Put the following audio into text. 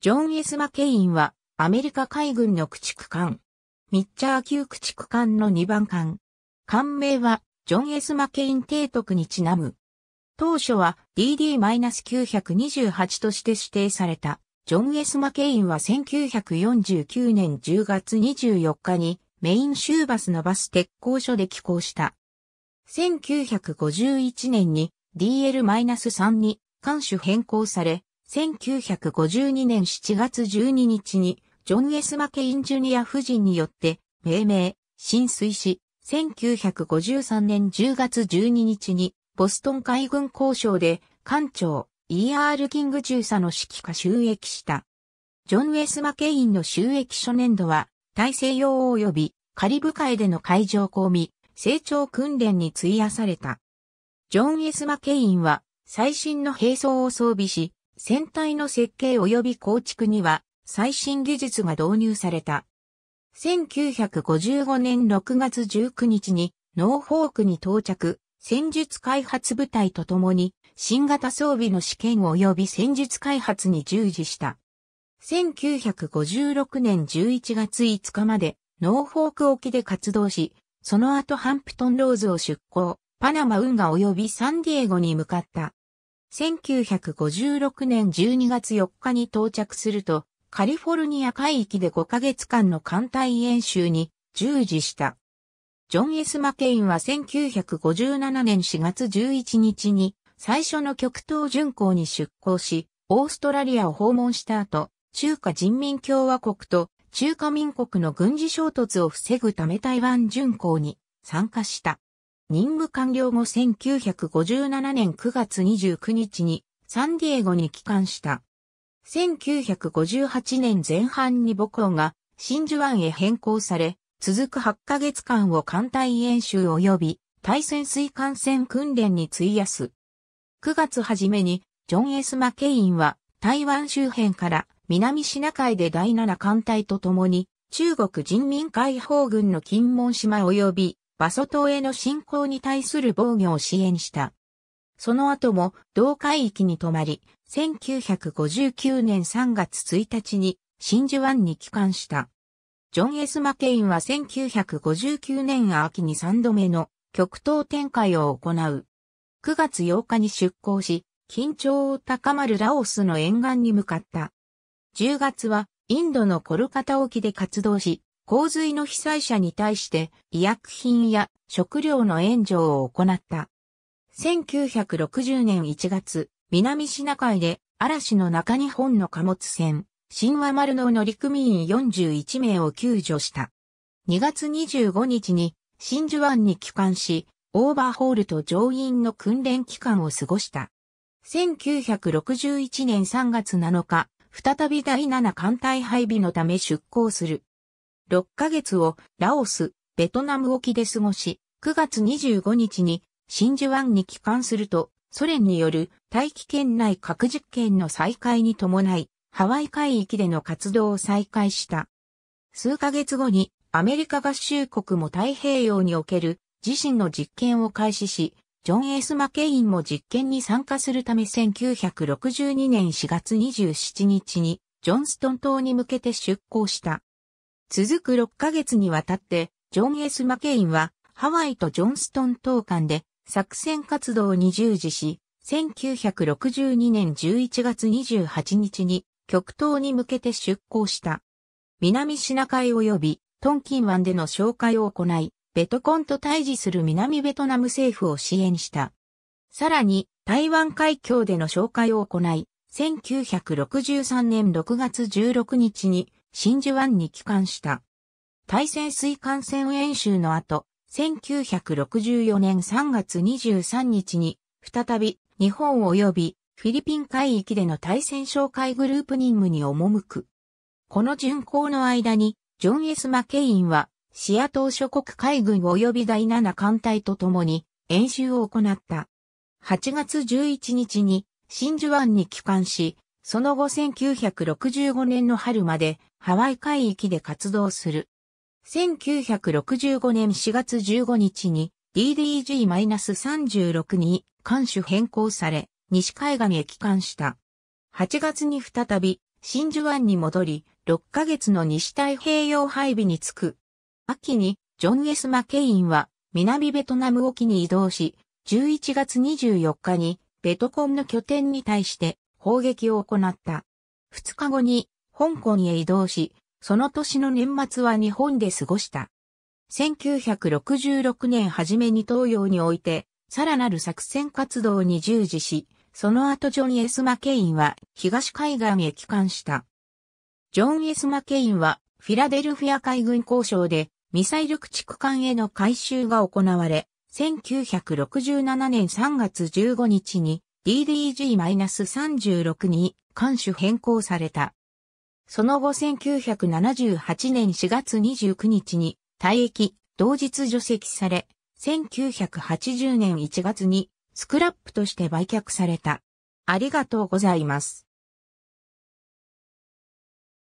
ジョン・ S・ マケインは、アメリカ海軍の駆逐艦。ミッチャー級駆逐艦の2番艦。艦名は、ジョン・ S・ マケイン提督にちなむ。当初は DD-928 として指定された、ジョン・ S・ マケインは1949年10月24日に、メイン州バスのバス鉄工所で寄港した。1951年に DL-3 に艦種変更され、1952年7月12日に、ジョン・エス・マケイン・ジュニア夫人によって、命名、浸水し、1953年10月12日に、ボストン海軍交渉で、艦長、E.R. キング中佐の指揮下収益した。ジョン・ウェス・マケインの収益初年度は、大西洋及びカリブ海での海上公務、成長訓練に費やされた。ジョン・ウェス・マケインは、最新の兵装を装備し、船体の設計及び構築には最新技術が導入された。1955年6月19日にノーフォークに到着、戦術開発部隊と共に新型装備の試験及び戦術開発に従事した。1956年11月5日までノーフォーク沖で活動し、その後ハンプトンローズを出港、パナマ運河及びサンディエゴに向かった。1956年12月4日に到着すると、カリフォルニア海域で5ヶ月間の艦隊演習に従事した。ジョン・ S・ マケインは1957年4月11日に最初の極東巡航に出航し、オーストラリアを訪問した後、中華人民共和国と中華民国の軍事衝突を防ぐため台湾巡航に参加した。任務完了後1957年9月29日にサンディエゴに帰還した。1958年前半に母校が真珠湾へ変更され、続く8ヶ月間を艦隊演習及び対潜水艦船訓練に費やす。9月初めにジョン・ S・ マケインは台湾周辺から南シナ海で第7艦隊と共に中国人民解放軍の金門島及びバソ島への侵攻に対する防御を支援した。その後も同海域に泊まり、1959年3月1日に真珠湾に帰還した。ジョン・エス・マケインは1959年秋に3度目の極東展開を行う。9月8日に出港し、緊張を高まるラオスの沿岸に向かった。10月はインドのコルカタ沖で活動し、洪水の被災者に対して医薬品や食料の援助を行った。1960年1月、南シナ海で嵐の中日本の貨物船、神話丸の乗組員41名を救助した。2月25日に真珠湾に帰還し、オーバーホールと乗員の訓練期間を過ごした。1961年3月7日、再び第7艦隊配備のため出港する。6ヶ月をラオス、ベトナム沖で過ごし、9月25日に真珠湾に帰還すると、ソ連による大気圏内核実験の再開に伴い、ハワイ海域での活動を再開した。数ヶ月後にアメリカ合衆国も太平洋における自身の実験を開始し、ジョン・エース・マケインも実験に参加するため1962年4月27日にジョンストン島に向けて出港した。続く6ヶ月にわたって、ジョン・ S・ マケインは、ハワイとジョンストン等間で作戦活動に従事し、1962年11月28日に極東に向けて出港した。南シナ海及びトンキン湾での紹介を行い、ベトコンと対峙する南ベトナム政府を支援した。さらに、台湾海峡での紹介を行い、1963年6月16日に真珠湾に帰還した。大戦水艦戦演習の後、1964年3月23日に、再び日本及びフィリピン海域での対戦哨戒グループ任務に赴く。この巡航の間に、ジョン・ S・ マケインは、シア島諸国海軍及び第7艦隊と共に演習を行った。8月11日に真珠湾に帰還し、その後1965年の春までハワイ海域で活動する。1965年4月15日に DDG-36 に艦種変更され、西海岸へ帰還した。8月に再び真珠湾に戻り、6ヶ月の西太平洋配備に着く。秋にジョン・ S・ マケインは南ベトナム沖に移動し、11月24日にベトコンの拠点に対して砲撃を行った。2日後に香港へ移動し、その年の年末は日本で過ごした。1966年初めに東洋において、さらなる作戦活動に従事し、その後ジョン・ S・ マケインは東海岸へ帰還した。ジョン・ S・ マケインはフィラデルフィア海軍交渉でミサイル駆逐艦への改修が行われ、1967年3月15日に DDG-36 に艦種変更された。その後1978年4月29日に退役、同日除籍され、1980年1月にスクラップとして売却された。ありがとうございます。